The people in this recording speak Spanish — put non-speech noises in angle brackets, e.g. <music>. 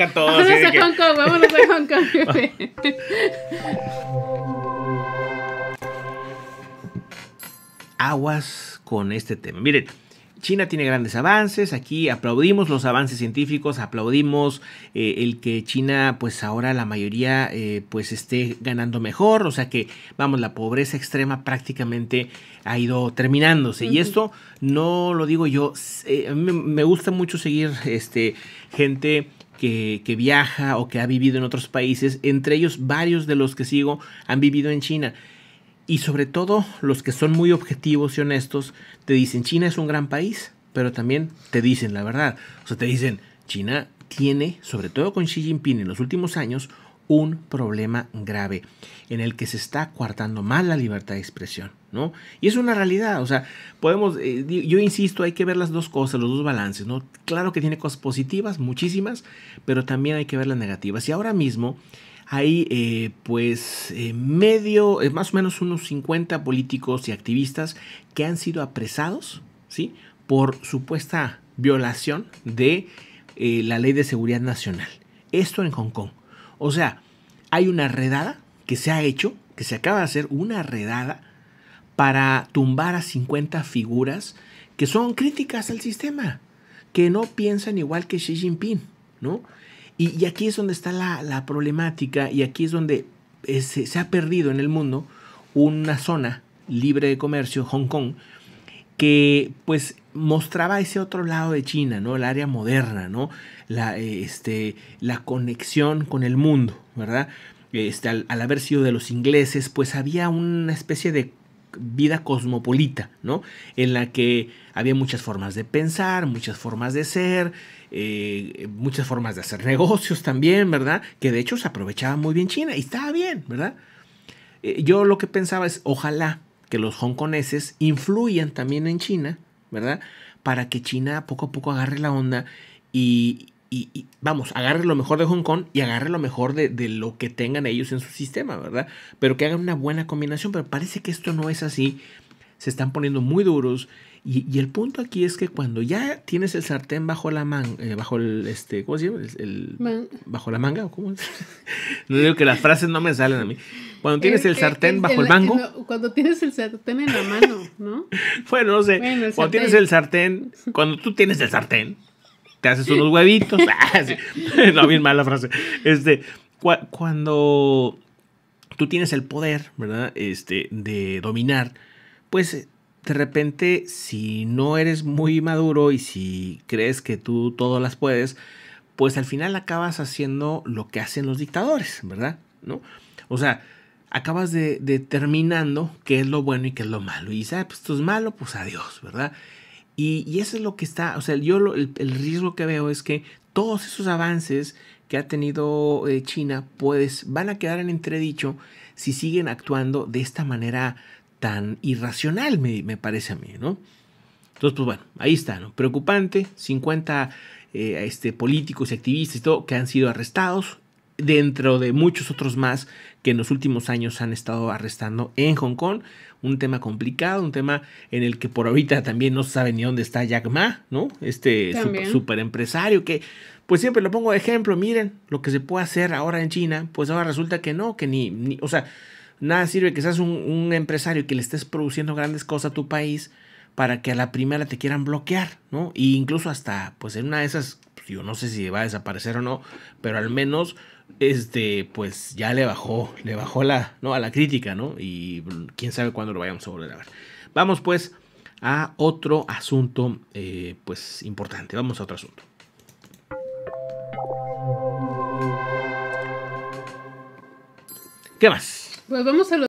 a Hong Kong, a Hong Kong. Aguas con este tema. Miren, China tiene grandes avances, aquí aplaudimos los avances científicos, aplaudimos eh, el que China pues ahora la mayoría eh, pues esté ganando mejor, o sea que vamos, la pobreza extrema prácticamente ha ido terminándose y esto no lo digo yo, eh, me, me gusta mucho seguir este, gente que, viaja o que ha vivido en otros países, entre ellos varios de los que sigo han vivido en China. Y sobre todo los que son muy objetivos y honestos, te dicen China es un gran país, pero también te dicen la verdad. O sea, te dicen China tiene, sobre todo con Xi Jinping en los últimos años, un problema grave en el que se está coartando más la libertad de expresión, ¿no? Y es una realidad, o sea, podemos, eh, yo insisto, hay que ver las dos cosas, los dos balances, ¿no? Claro que tiene cosas positivas, muchísimas, pero también hay que ver las negativas. Y ahora mismo hay eh, pues eh, medio, más o menos unos 50 políticos y activistas que han sido apresados, ¿sí? Por supuesta violación de la ley de seguridad nacional. Esto en Hong Kong. O sea, hay una redada que se ha hecho, que se acaba de hacer una redada para tumbar a 50 figuras que son críticas al sistema, que no piensan igual que Xi Jinping, ¿no? Y, aquí es donde está la, problemática y aquí es donde eh, se ha perdido en el mundo una zona libre de comercio, Hong Kong, que pues mostraba ese otro lado de China, ¿no? El área moderna, ¿no? la, este, la conexión con el mundo, ¿verdad? Este, al, haber sido de los ingleses, pues había una especie de vida cosmopolita, ¿no? En la que había muchas formas de pensar, muchas formas de ser, eh, muchas formas de hacer negocios también, ¿verdad? Que de hecho se aprovechaba muy bien China y estaba bien, ¿verdad? Eh, yo lo que pensaba es, ojalá que los hongkoneses influyan también en China, ¿verdad? Para que China poco a poco agarre la onda y, y, vamos, agarre lo mejor de Hong Kong y agarre lo mejor de, lo que tengan ellos en su sistema, ¿verdad? Pero que hagan una buena combinación, pero parece que esto no es así, se están poniendo muy duros y, el punto aquí es que cuando ya tienes el sartén bajo la manga, eh, bajo el, este, ¿cómo se llama? bajo la manga, <laughs> no digo que las frases no me salen a mí. Cuando tienes el, sartén bajo el mango. cuando tienes el sartén en la mano, ¿no? <laughs> bueno, no sé. cuando tienes el sartén, cuando tú tienes el sartén, te haces unos huevitos. <laughs> Ah, <laughs> no, bien mala frase. Este, cuando tú tienes el poder, ¿verdad? Este, de dominar, pues de repente, si no eres muy maduro y si crees que tú todas las puedes, pues al final acabas haciendo lo que hacen los dictadores, ¿verdad? ¿No? O sea, acabas de, determinando qué es lo bueno y qué es lo malo. Y sabes, ah, pues esto es malo, pues adiós, ¿verdad? Y, eso es lo que está, o sea, yo el, riesgo que veo es que todos esos avances que ha tenido eh, China, pues van a quedar en entredicho si siguen actuando de esta manera tan irracional, me, parece a mí, ¿no? Entonces, pues bueno, ahí está, ¿no? Preocupante, 50 eh, este, políticos y activistas y todo que han sido arrestados, dentro de muchos otros más que en los últimos años han estado arrestando en Hong Kong. Un tema complicado, un tema en el que por ahorita también no se sabe ni dónde está Jack Ma, ¿no? Este super, empresario que, pues siempre lo pongo de ejemplo, miren lo que se puede hacer ahora en China, pues ahora resulta que no, que ni, o sea, nada sirve que seas un, un empresario que le estés produciendo grandes cosas a tu país para que a la primera te quieran bloquear, ¿no? E incluso hasta, pues en una de esas yo no sé si va a desaparecer o no, pero al menos este pues ya le bajó, le bajó la, ¿no? a la crítica, ¿no? Y quién sabe cuándo lo vayamos a volver a ver. Vamos pues a otro asunto eh, pues importante, vamos a otro asunto. ¿Qué más? Pues vamos a lo